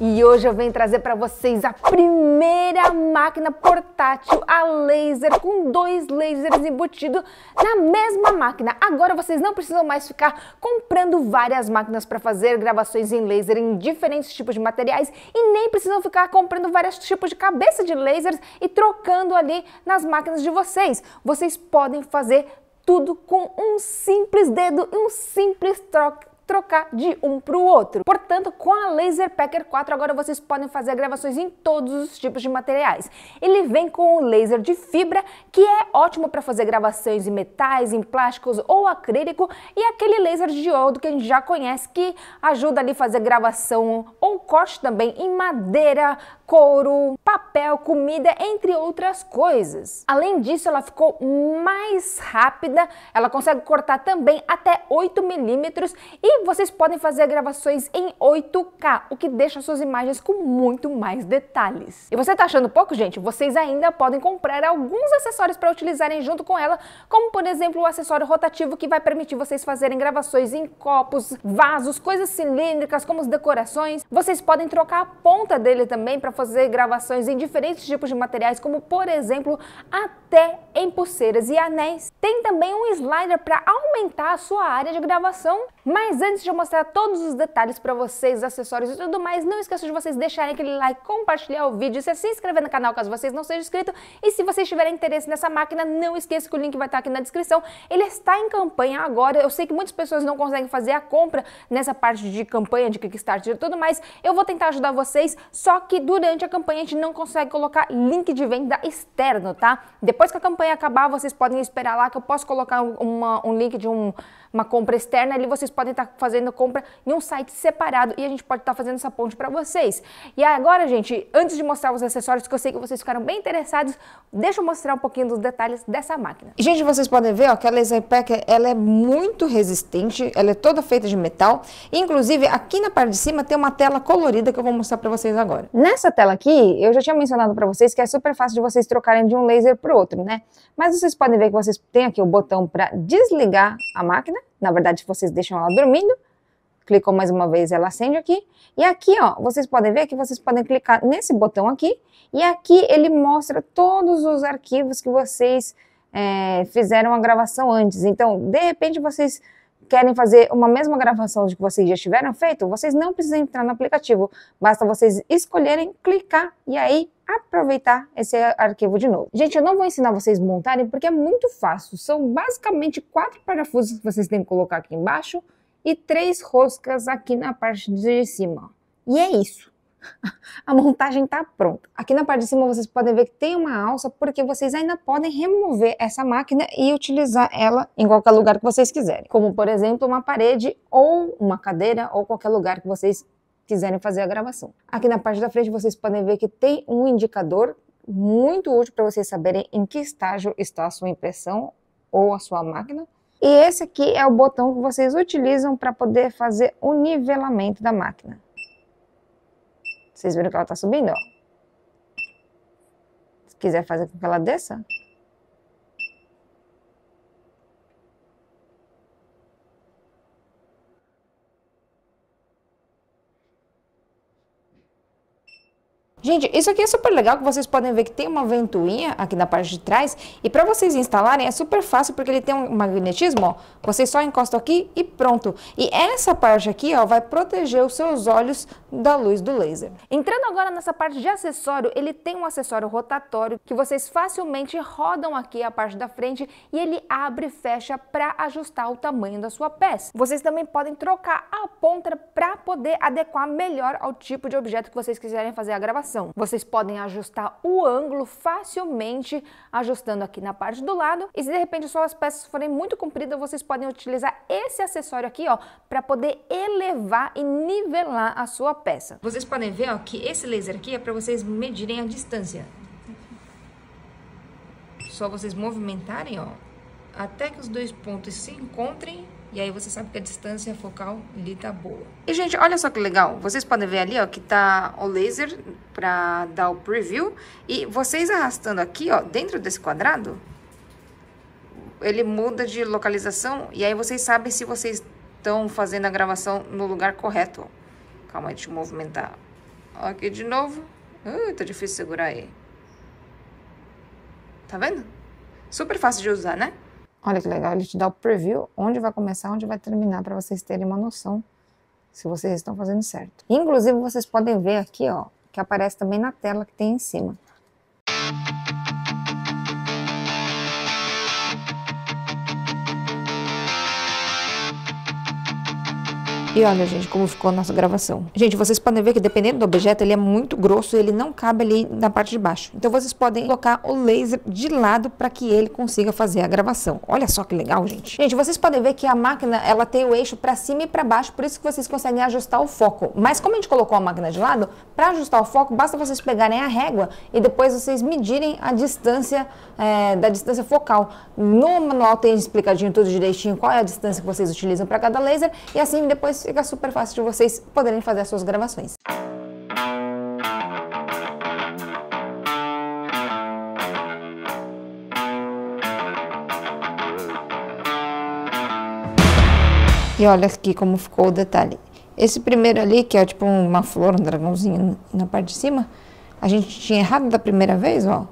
e hoje eu venho trazer para vocês a primeira máquina portátil a laser com dois lasers embutidos na mesma máquina. Agora vocês não precisam mais ficar comprando várias máquinas para fazer gravações em laser em diferentes tipos de materiais e nem precisam ficar comprando vários tipos de cabeça de lasers e trocando ali nas máquinas de vocês. Vocês podem fazer tudo com um simples dedo e um simples troque trocar de um para o outro. Portanto, com a Laser Packer 4 agora vocês podem fazer gravações em todos os tipos de materiais. Ele vem com o um laser de fibra, que é ótimo para fazer gravações em metais, em plásticos ou acrílico, e aquele laser de ouro que a gente já conhece que ajuda ali a fazer gravação ou corte também em madeira, couro, papel, comida, entre outras coisas. Além disso, ela ficou mais rápida, ela consegue cortar também até 8 milímetros e vocês podem fazer gravações em 8K, o que deixa suas imagens com muito mais detalhes. E você tá achando pouco, gente? Vocês ainda podem comprar alguns acessórios para utilizarem junto com ela, como por exemplo o acessório rotativo que vai permitir vocês fazerem gravações em copos, vasos, coisas cilíndricas, como decorações. Vocês podem trocar a ponta dele também para fazer gravações em diferentes tipos de materiais, como por exemplo, até em pulseiras e anéis. Tem também um slider para aumentar a sua área de gravação mas antes de eu mostrar todos os detalhes para vocês, acessórios e tudo mais, não esqueça de vocês deixarem aquele like, compartilhar o vídeo, se inscrever no canal caso vocês não sejam inscritos. E se vocês tiverem interesse nessa máquina, não esqueça que o link vai estar aqui na descrição. Ele está em campanha agora. Eu sei que muitas pessoas não conseguem fazer a compra nessa parte de campanha, de Kickstarter e tudo mais. Eu vou tentar ajudar vocês, só que durante a campanha a gente não consegue colocar link de venda externo, tá? Depois que a campanha acabar, vocês podem esperar lá que eu posso colocar uma, um link de um uma compra externa, ali vocês podem estar tá fazendo compra em um site separado e a gente pode estar tá fazendo essa ponte para vocês. E agora, gente, antes de mostrar os acessórios, que eu sei que vocês ficaram bem interessados, deixa eu mostrar um pouquinho dos detalhes dessa máquina. Gente, vocês podem ver ó, que a Laser Pack ela é muito resistente, ela é toda feita de metal. Inclusive, aqui na parte de cima tem uma tela colorida que eu vou mostrar para vocês agora. Nessa tela aqui, eu já tinha mencionado para vocês que é super fácil de vocês trocarem de um laser para outro, né? Mas vocês podem ver que vocês têm aqui o botão para desligar a máquina na verdade, vocês deixam ela dormindo. Clicou mais uma vez, ela acende aqui. E aqui, ó, vocês podem ver que vocês podem clicar nesse botão aqui. E aqui ele mostra todos os arquivos que vocês é, fizeram a gravação antes. Então, de repente, vocês querem fazer uma mesma gravação de que vocês já tiveram feito, vocês não precisam entrar no aplicativo, basta vocês escolherem, clicar e aí aproveitar esse arquivo de novo. Gente, eu não vou ensinar vocês montarem porque é muito fácil, são basicamente quatro parafusos que vocês têm que colocar aqui embaixo e três roscas aqui na parte de cima. E é isso. a montagem está pronta. Aqui na parte de cima vocês podem ver que tem uma alça, porque vocês ainda podem remover essa máquina e utilizar ela em qualquer lugar que vocês quiserem. Como, por exemplo, uma parede ou uma cadeira ou qualquer lugar que vocês quiserem fazer a gravação. Aqui na parte da frente vocês podem ver que tem um indicador muito útil para vocês saberem em que estágio está a sua impressão ou a sua máquina. E esse aqui é o botão que vocês utilizam para poder fazer o nivelamento da máquina. Vocês viram que ela tá subindo, ó. Se quiser fazer com que ela desça, Gente, isso aqui é super legal que vocês podem ver que tem uma ventoinha aqui na parte de trás e para vocês instalarem é super fácil porque ele tem um magnetismo, ó, vocês só encostam aqui e pronto. E essa parte aqui ó, vai proteger os seus olhos da luz do laser. Entrando agora nessa parte de acessório, ele tem um acessório rotatório que vocês facilmente rodam aqui a parte da frente e ele abre e fecha para ajustar o tamanho da sua peça. Vocês também podem trocar a ponta para poder adequar melhor ao tipo de objeto que vocês quiserem fazer a gravação. Vocês podem ajustar o ângulo facilmente, ajustando aqui na parte do lado. E se de repente suas peças forem muito compridas, vocês podem utilizar esse acessório aqui, ó, para poder elevar e nivelar a sua peça. Vocês podem ver, ó, que esse laser aqui é para vocês medirem a distância. Só vocês movimentarem, ó, até que os dois pontos se encontrem e aí você sabe que a distância focal ali tá boa. E, gente, olha só que legal. Vocês podem ver ali, ó, que tá o laser pra dar o preview. E vocês arrastando aqui, ó, dentro desse quadrado, ele muda de localização. E aí vocês sabem se vocês estão fazendo a gravação no lugar correto. Calma aí, deixa eu movimentar aqui de novo. Uh, tá difícil segurar aí. Tá vendo? Super fácil de usar, né? Olha que legal, ele te dá o preview, onde vai começar, onde vai terminar, para vocês terem uma noção se vocês estão fazendo certo. Inclusive, vocês podem ver aqui, ó, que aparece também na tela que tem em cima. E olha, gente, como ficou a nossa gravação. Gente, vocês podem ver que dependendo do objeto, ele é muito grosso e ele não cabe ali na parte de baixo. Então vocês podem colocar o laser de lado para que ele consiga fazer a gravação. Olha só que legal, gente. Gente, vocês podem ver que a máquina, ela tem o eixo para cima e para baixo, por isso que vocês conseguem ajustar o foco. Mas como a gente colocou a máquina de lado, para ajustar o foco, basta vocês pegarem a régua e depois vocês medirem a distância é, da distância focal. No manual tem explicadinho tudo direitinho qual é a distância que vocês utilizam para cada laser e assim depois fica super fácil de vocês poderem fazer as suas gravações. E olha aqui como ficou o detalhe. Esse primeiro ali, que é tipo uma flor, um dragãozinho na parte de cima, a gente tinha errado da primeira vez, ó.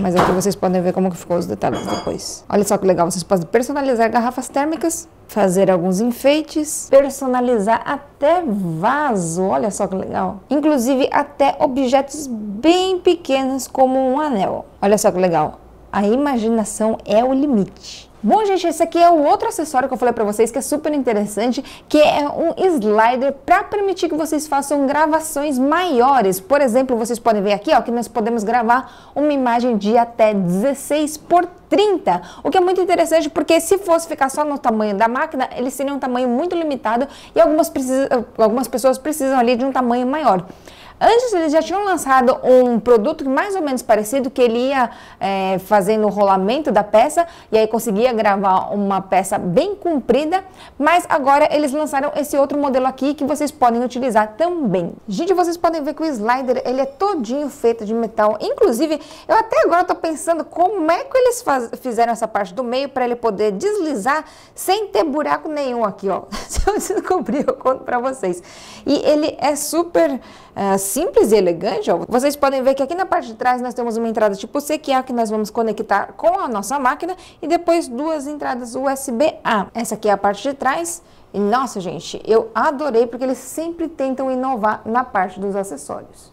Mas aqui vocês podem ver como que ficou os detalhes depois. Olha só que legal, vocês podem personalizar garrafas térmicas fazer alguns enfeites, personalizar até vaso, olha só que legal. Inclusive até objetos bem pequenos como um anel. Olha só que legal. A imaginação é o limite. Bom, gente, esse aqui é o outro acessório que eu falei pra vocês que é super interessante, que é um slider para permitir que vocês façam gravações maiores. Por exemplo, vocês podem ver aqui ó, que nós podemos gravar uma imagem de até 16 por 30, o que é muito interessante porque se fosse ficar só no tamanho da máquina, ele seria um tamanho muito limitado e algumas, precisa, algumas pessoas precisam ali de um tamanho maior. Antes eles já tinham lançado um produto mais ou menos parecido, que ele ia é, fazendo o rolamento da peça e aí conseguia gravar uma peça bem comprida, mas agora eles lançaram esse outro modelo aqui que vocês podem utilizar também. Gente, vocês podem ver que o slider ele é todinho feito de metal, inclusive eu até agora estou pensando como é que eles faz, fizeram essa parte do meio para ele poder deslizar sem ter buraco nenhum aqui, ó. Se eu descobrir eu conto para vocês. E ele é super... É, simples e elegante, ó, vocês podem ver que aqui na parte de trás nós temos uma entrada tipo C, que é a que nós vamos conectar com a nossa máquina, e depois duas entradas USB-A. Essa aqui é a parte de trás. E, nossa, gente, eu adorei porque eles sempre tentam inovar na parte dos acessórios.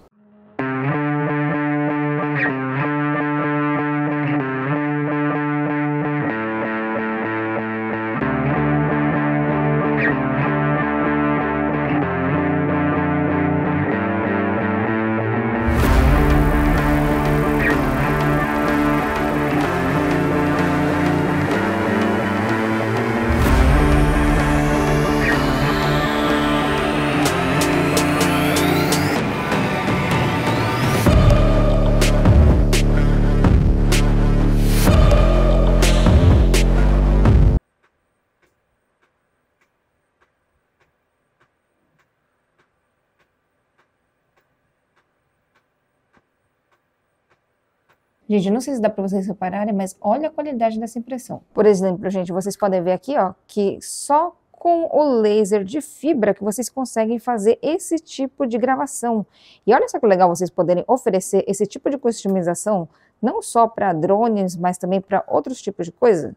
Gente, não sei se dá para vocês repararem, mas olha a qualidade dessa impressão. Por exemplo, gente, vocês podem ver aqui, ó, que só com o laser de fibra que vocês conseguem fazer esse tipo de gravação. E olha só que legal vocês poderem oferecer esse tipo de customização, não só para drones, mas também para outros tipos de coisa.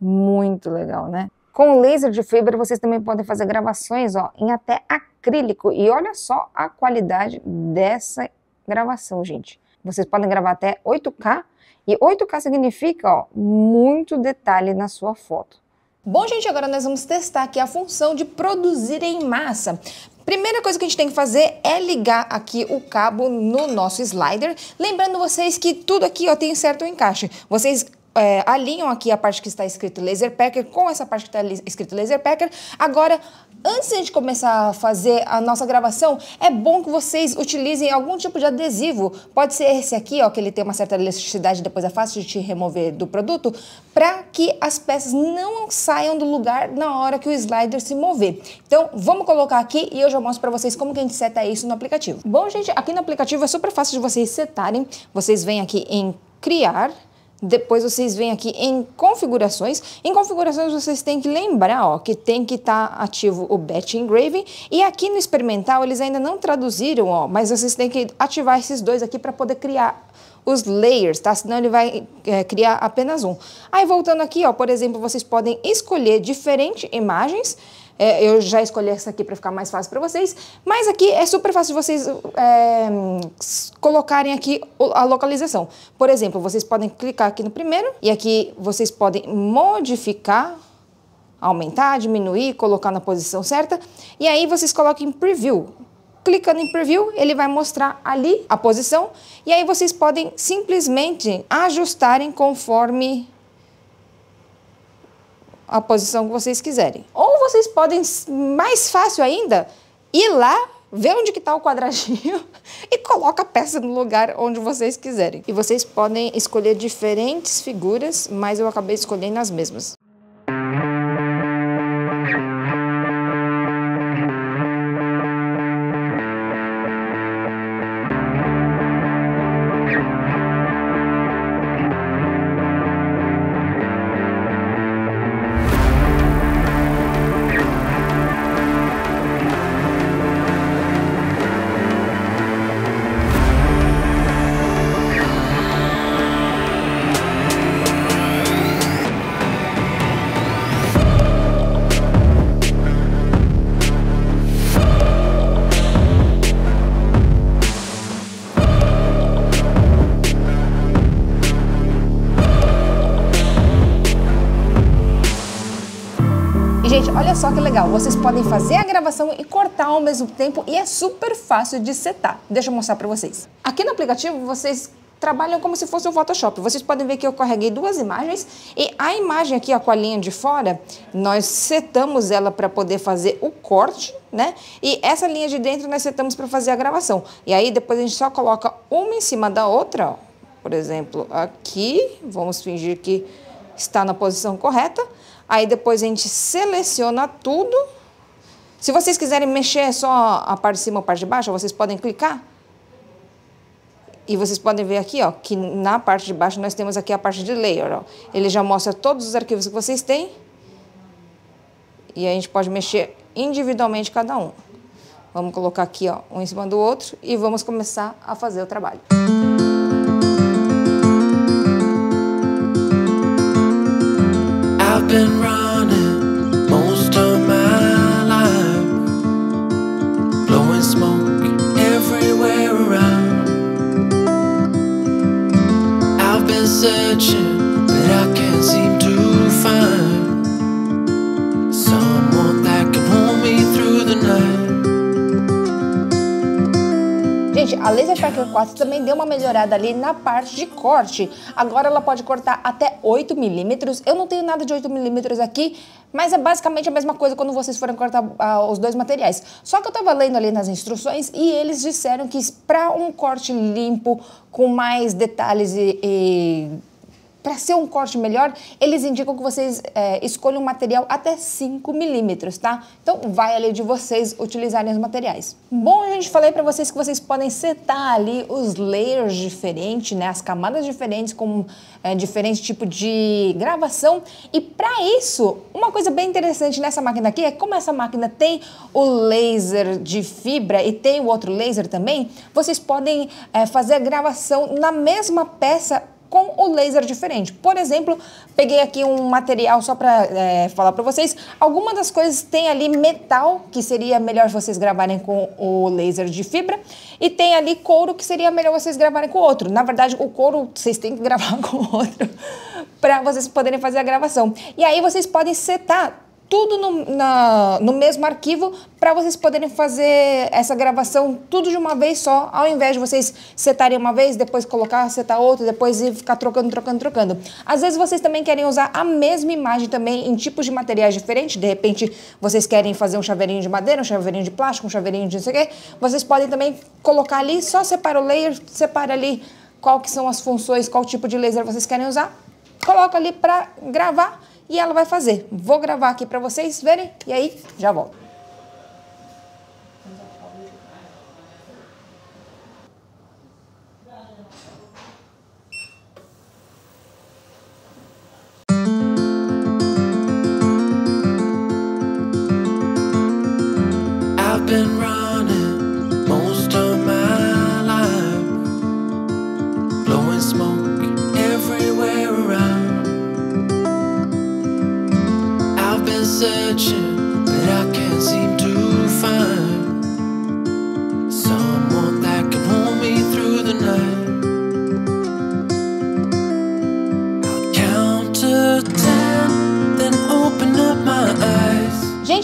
Muito legal, né? Com o laser de fibra vocês também podem fazer gravações ó, em até acrílico. E olha só a qualidade dessa gravação, gente. Vocês podem gravar até 8K e 8K significa ó, muito detalhe na sua foto. Bom, gente, agora nós vamos testar aqui a função de produzir em massa. Primeira coisa que a gente tem que fazer é ligar aqui o cabo no nosso slider. Lembrando vocês que tudo aqui ó, tem certo encaixe. Vocês é, alinham aqui a parte que está escrito Laser Packer com essa parte que está escrito Laser Packer. Agora, antes de a gente começar a fazer a nossa gravação, é bom que vocês utilizem algum tipo de adesivo. Pode ser esse aqui, ó, que ele tem uma certa elasticidade, depois é fácil de te remover do produto, para que as peças não saiam do lugar na hora que o slider se mover. Então, vamos colocar aqui e eu já mostro para vocês como que a gente seta isso no aplicativo. Bom, gente, aqui no aplicativo é super fácil de vocês setarem. Vocês vêm aqui em criar, depois vocês vêm aqui em configurações. Em configurações vocês têm que lembrar ó, que tem que estar tá ativo o batch engraving. E aqui no experimental eles ainda não traduziram, ó, mas vocês têm que ativar esses dois aqui para poder criar os layers, tá? Senão ele vai é, criar apenas um. Aí voltando aqui, ó, por exemplo, vocês podem escolher diferentes imagens é, eu já escolhi essa aqui para ficar mais fácil para vocês, mas aqui é super fácil vocês é, colocarem aqui a localização. Por exemplo, vocês podem clicar aqui no primeiro e aqui vocês podem modificar aumentar, diminuir, colocar na posição certa. E aí vocês colocam em preview. Clicando em preview, ele vai mostrar ali a posição e aí vocês podem simplesmente ajustarem conforme a posição que vocês quiserem. Ou vocês podem, mais fácil ainda, ir lá, ver onde que está o quadradinho e coloca a peça no lugar onde vocês quiserem. E vocês podem escolher diferentes figuras, mas eu acabei escolhendo as mesmas. só que legal, vocês podem fazer a gravação e cortar ao mesmo tempo e é super fácil de setar. Deixa eu mostrar para vocês. Aqui no aplicativo vocês trabalham como se fosse um Photoshop. Vocês podem ver que eu carreguei duas imagens e a imagem aqui ó, com a linha de fora, nós setamos ela para poder fazer o corte, né? E essa linha de dentro nós setamos para fazer a gravação. E aí depois a gente só coloca uma em cima da outra, ó. Por exemplo, aqui, vamos fingir que está na posição correta. Aí depois a gente seleciona tudo. Se vocês quiserem mexer só a parte de cima ou a parte de baixo, vocês podem clicar. E vocês podem ver aqui, ó, que na parte de baixo nós temos aqui a parte de layer, ó. Ele já mostra todos os arquivos que vocês têm. E a gente pode mexer individualmente cada um. Vamos colocar aqui, ó, um em cima do outro e vamos começar a fazer o trabalho. Música I've been running most of my life, blowing smoke everywhere around. I've been searching, but I Gente, a Laser Factor 4 também deu uma melhorada ali na parte de corte. Agora ela pode cortar até 8 milímetros. Eu não tenho nada de 8 milímetros aqui, mas é basicamente a mesma coisa quando vocês forem cortar ah, os dois materiais. Só que eu tava lendo ali nas instruções e eles disseram que para um corte limpo, com mais detalhes e, e para ser um corte melhor, eles indicam que vocês é, escolham um material até 5 milímetros, tá? Então vai ali de vocês utilizarem os materiais. Bom, gente, falei para vocês que vocês podem setar ali os layers diferentes, né? As camadas diferentes com é, diferente tipo de gravação. E para isso, uma coisa bem interessante nessa máquina aqui é como essa máquina tem o laser de fibra e tem o outro laser também, vocês podem é, fazer a gravação na mesma peça com o laser diferente. Por exemplo, peguei aqui um material só para é, falar para vocês. Algumas das coisas tem ali metal, que seria melhor vocês gravarem com o laser de fibra, e tem ali couro, que seria melhor vocês gravarem com outro. Na verdade, o couro vocês têm que gravar com outro para vocês poderem fazer a gravação. E aí vocês podem setar tudo no, na, no mesmo arquivo para vocês poderem fazer essa gravação tudo de uma vez só, ao invés de vocês setarem uma vez, depois colocar, setar outra, depois e ficar trocando, trocando, trocando. Às vezes vocês também querem usar a mesma imagem também em tipos de materiais diferentes, de repente vocês querem fazer um chaveirinho de madeira, um chaveirinho de plástico, um chaveirinho de não sei o quê, vocês podem também colocar ali, só separa o layer, separa ali qual que são as funções, qual tipo de laser vocês querem usar, coloca ali para gravar e ela vai fazer. Vou gravar aqui para vocês verem e aí já volto. been searching, but I can't seem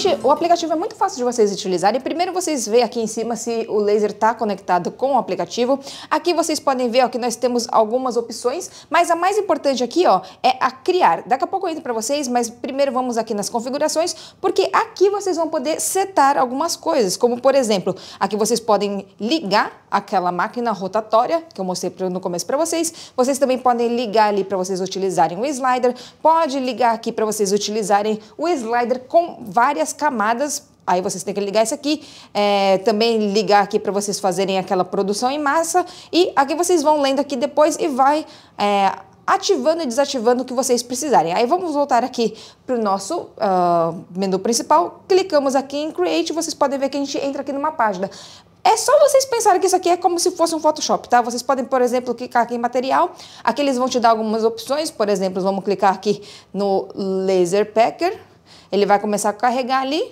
Gente, o aplicativo é muito fácil de vocês utilizarem. Primeiro vocês veem aqui em cima se o laser está conectado com o aplicativo. Aqui vocês podem ver ó, que nós temos algumas opções, mas a mais importante aqui ó, é a criar. Daqui a pouco eu entro para vocês, mas primeiro vamos aqui nas configurações, porque aqui vocês vão poder setar algumas coisas, como por exemplo, aqui vocês podem ligar aquela máquina rotatória que eu mostrei no começo para vocês. Vocês também podem ligar ali para vocês utilizarem o slider, pode ligar aqui para vocês utilizarem o slider com várias várias camadas Aí vocês têm que ligar isso aqui, é, também ligar aqui para vocês fazerem aquela produção em massa. E aqui vocês vão lendo aqui depois e vai é, ativando e desativando o que vocês precisarem. Aí vamos voltar aqui para o nosso uh, menu principal. Clicamos aqui em Create, vocês podem ver que a gente entra aqui numa página. É só vocês pensarem que isso aqui é como se fosse um Photoshop, tá? Vocês podem, por exemplo, clicar aqui em material. Aqui eles vão te dar algumas opções. Por exemplo, vamos clicar aqui no Laser Packer. Ele vai começar a carregar ali.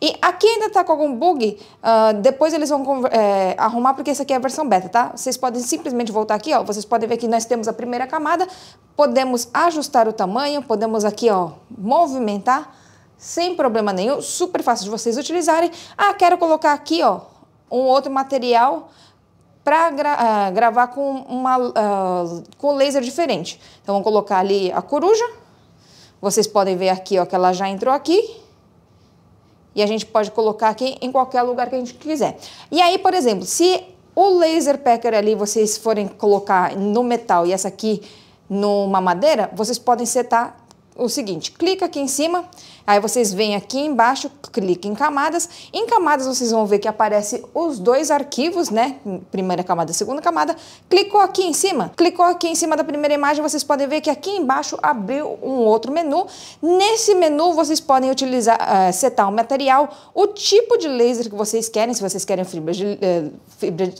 E aqui ainda está com algum bug, uh, depois eles vão é, arrumar, porque essa aqui é a versão beta, tá? Vocês podem simplesmente voltar aqui, ó, vocês podem ver que nós temos a primeira camada, podemos ajustar o tamanho, podemos aqui, ó, movimentar, sem problema nenhum, super fácil de vocês utilizarem. Ah, quero colocar aqui, ó, um outro material, para gra uh, gravar com, uma, uh, com laser diferente. Então, vamos colocar ali a coruja. Vocês podem ver aqui ó, que ela já entrou aqui. E a gente pode colocar aqui em qualquer lugar que a gente quiser. E aí, por exemplo, se o laser packer ali vocês forem colocar no metal e essa aqui numa madeira, vocês podem setar o seguinte, clica aqui em cima, aí vocês vêm aqui embaixo, clica em camadas. Em camadas vocês vão ver que aparece os dois arquivos, né? Primeira camada, segunda camada. Clicou aqui em cima, clicou aqui em cima da primeira imagem, vocês podem ver que aqui embaixo abriu um outro menu. Nesse menu vocês podem utilizar, uh, setar o material, o tipo de laser que vocês querem, se vocês querem eh, fibra de... Uh, fibra de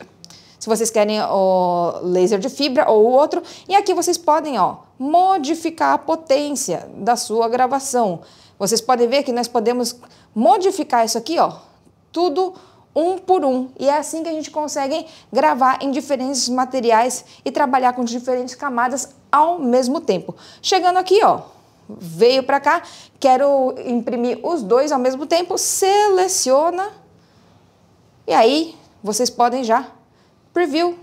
se vocês querem o laser de fibra ou o outro. E aqui vocês podem ó, modificar a potência da sua gravação. Vocês podem ver que nós podemos modificar isso aqui, ó, tudo um por um. E é assim que a gente consegue gravar em diferentes materiais e trabalhar com diferentes camadas ao mesmo tempo. Chegando aqui, ó, veio para cá, quero imprimir os dois ao mesmo tempo, seleciona e aí vocês podem já preview,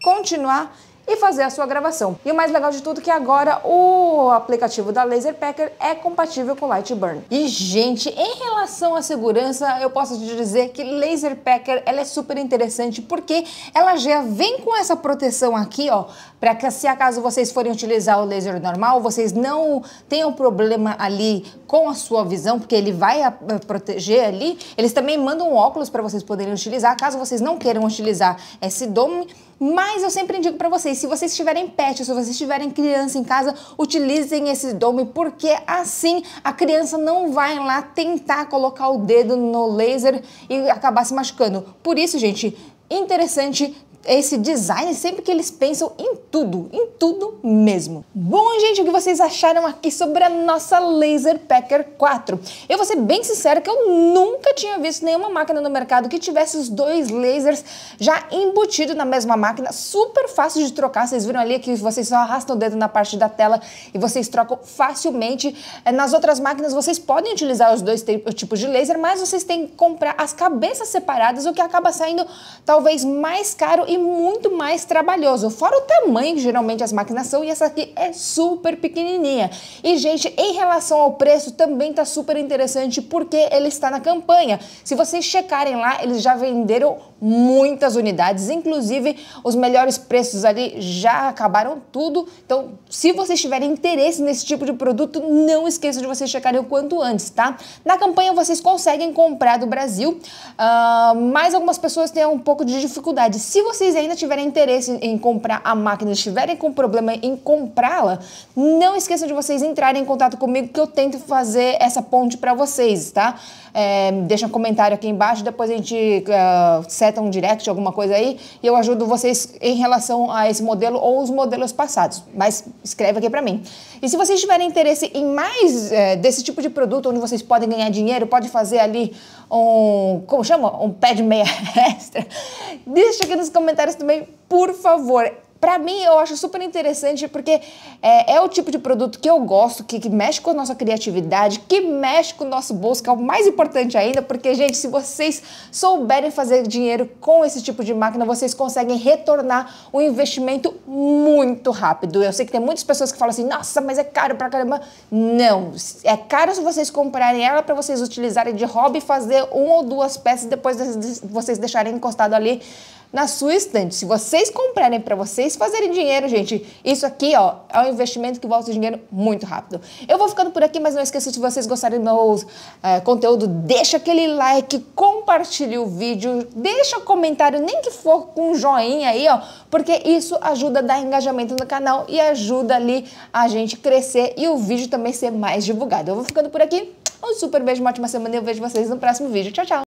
continuar e fazer a sua gravação. E o mais legal de tudo é que agora o aplicativo da Laser Packer é compatível com Lightburn. E gente, em relação à segurança, eu posso te dizer que Laser Packer ela é super interessante porque ela já vem com essa proteção aqui, ó, para que se acaso vocês forem utilizar o laser normal, vocês não tenham problema ali com a sua visão, porque ele vai a, ah, a ah, proteger ali. Eles também mandam óculos para vocês poderem utilizar, caso vocês não queiram utilizar esse dome mas eu sempre indico para vocês, se vocês tiverem pet, se vocês tiverem criança em casa, utilizem esse dome, porque assim a criança não vai lá tentar colocar o dedo no laser e acabar se machucando. Por isso, gente, interessante esse design sempre que eles pensam em tudo, em tudo mesmo. Bom, gente, o que vocês acharam aqui sobre a nossa Laser Packer 4? Eu vou ser bem sincero que eu nunca tinha visto nenhuma máquina no mercado que tivesse os dois lasers já embutidos na mesma máquina, super fácil de trocar. Vocês viram ali que vocês só arrastam o dedo na parte da tela e vocês trocam facilmente. É, nas outras máquinas vocês podem utilizar os dois tipos de laser, mas vocês têm que comprar as cabeças separadas, o que acaba saindo talvez mais caro e é muito mais trabalhoso, fora o tamanho que geralmente as máquinas são e essa aqui é super pequenininha. E gente, em relação ao preço também tá super interessante porque ele está na campanha. Se vocês checarem lá, eles já venderam muitas unidades, inclusive os melhores preços ali já acabaram tudo. Então, se vocês tiverem interesse nesse tipo de produto, não esqueçam de vocês checarem o quanto antes, tá? Na campanha vocês conseguem comprar do Brasil, uh, ah, mas algumas pessoas têm um pouco de dificuldade. Se vocês ainda tiverem interesse em comprar a máquina, estiverem com problema em comprá-la, não esqueçam de vocês entrarem em contato comigo que eu tento fazer essa ponte para vocês, tá? É, deixa um comentário aqui embaixo, depois a gente uh, acertam um direct, alguma coisa aí, e eu ajudo vocês em relação a esse modelo ou os modelos passados. Mas escreve aqui para mim. E se vocês tiverem interesse em mais é, desse tipo de produto, onde vocês podem ganhar dinheiro, pode fazer ali um, como chama? Um pé de meia extra. Deixa aqui nos comentários também, por favor. Para mim, eu acho super interessante porque é, é, o tipo de produto que eu gosto, que, que mexe com a nossa criatividade, que mexe com o nosso bolso, que é o mais importante ainda, porque, gente, se vocês souberem fazer dinheiro com esse tipo de máquina, vocês conseguem retornar o investimento muito rápido. Eu sei que tem muitas pessoas que falam assim, nossa, mas é caro pra caramba. Não, é caro se vocês comprarem ela para vocês utilizarem de hobby, fazer uma ou duas peças e depois vocês deixarem encostado ali na sua estante. Se vocês comprarem para vocês fazerem dinheiro, gente, isso aqui ó, é um investimento que volta o dinheiro muito rápido. Eu vou ficando por aqui, mas não esqueça, se vocês gostarem do meu é, conteúdo, deixa aquele like, compartilhe o vídeo, deixa um comentário, nem que for com um joinha aí, ó, porque isso ajuda a dar engajamento no canal e ajuda ali a gente crescer e o vídeo também ser mais divulgado. Eu vou ficando por aqui. Um super beijo, uma ótima semana e eu vejo vocês no próximo vídeo. Tchau, tchau!